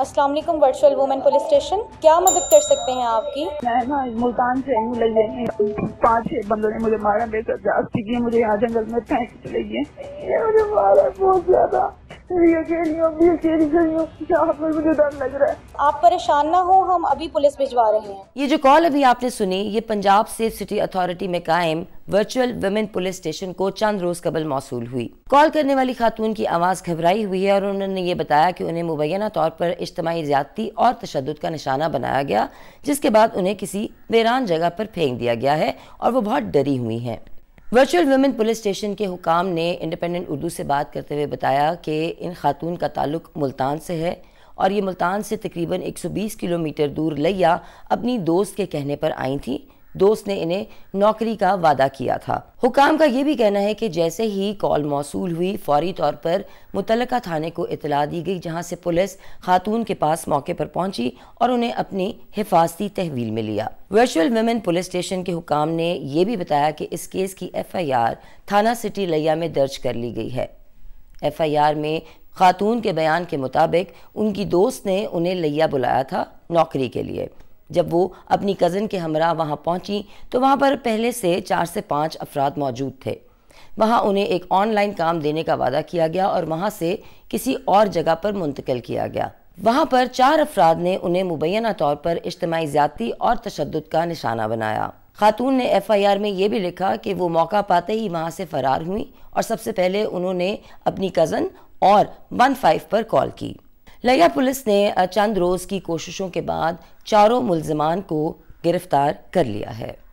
अस्सलाम वालेकुम virtual women police station क्या मदद कर सकते हैं आपकी मैं ना मुल्तान से आई हूँ पाँच छह बंदों ने मुझे मारा बेसर जाती की मुझे यहाँ जंगल में फेंक चले गए मुझे मारा बहुत ज्यादा आप परेशान ना हो हम अभी पुलिस भिजवा रहे हैं ये जो कॉल अभी आपने सुनी ये पंजाब सेफ सिटी अथॉरिटी में कायम वर्चुअल वुमेन पुलिस स्टेशन को चंद रोज कबल मौसू हुई कॉल करने वाली खातून की आवाज़ घबराई हुई है और उन्होंने ये बताया कि उन्हें मुबैना तौर पर इज्तमाही ज्यादती और तशद का निशाना बनाया गया जिसके बाद उन्हें किसी वेरान जगह पर फेंक दिया गया है और वो बहुत डरी हुई हैं वर्चुअल वुमेन पुलिस स्टेशन के हुकाम ने इंडिपेंडेंट उर्दू से बात करते हुए बताया कि इन खातून का ताल्लुक मुल्तान से है और ये मुल्तान से तकरीबन 120 किलोमीटर दूर लैया अपनी दोस्त के कहने पर आई थी दोस्त ने इन्हें नौकरी का वादा किया था हुकाम का ये भी कहना है कि जैसे ही कॉल मौसू हुई फौरी तौर पर मुतल थाने को इतला दी गई जहाँ से पुलिस खातून के पास मौके पर पहुंची और उन्हें अपनी हिफाजती तहवील में लिया वर्चुअल वेमेन पुलिस स्टेशन के हुकाम ने यह भी बताया कि इस केस की एफ आई आर थाना सिटी लैया में दर्ज कर ली गई है एफ आई आर में खातून के बयान के मुताबिक उनकी दोस्त ने उन्हें लैया बुलाया था नौकरी के लिए जब वो अपनी कज़न के हमरा वहाँ पहुँची तो वहाँ पर पहले से चार से पाँच अफराद मौजूद थे वहाँ उन्हें एक ऑनलाइन काम देने का वादा किया गया और वहाँ से किसी और जगह पर मुंतकिल किया गया वहाँ पर चार अफराद ने उन्हें मुबैना तौर पर इज्तमाही ज्यादती और तशद का निशाना बनाया खातून ने एफ आई आर में ये भी लिखा कि वो मौका पाते ही वहाँ से फ़रार हुई और सबसे पहले उन्होंने अपनी कज़न और वन फाइव पर कॉल की लिया पुलिस ने चंद रोज़ की कोशिशों के बाद चारों मुलजमान को गिरफ्तार कर लिया है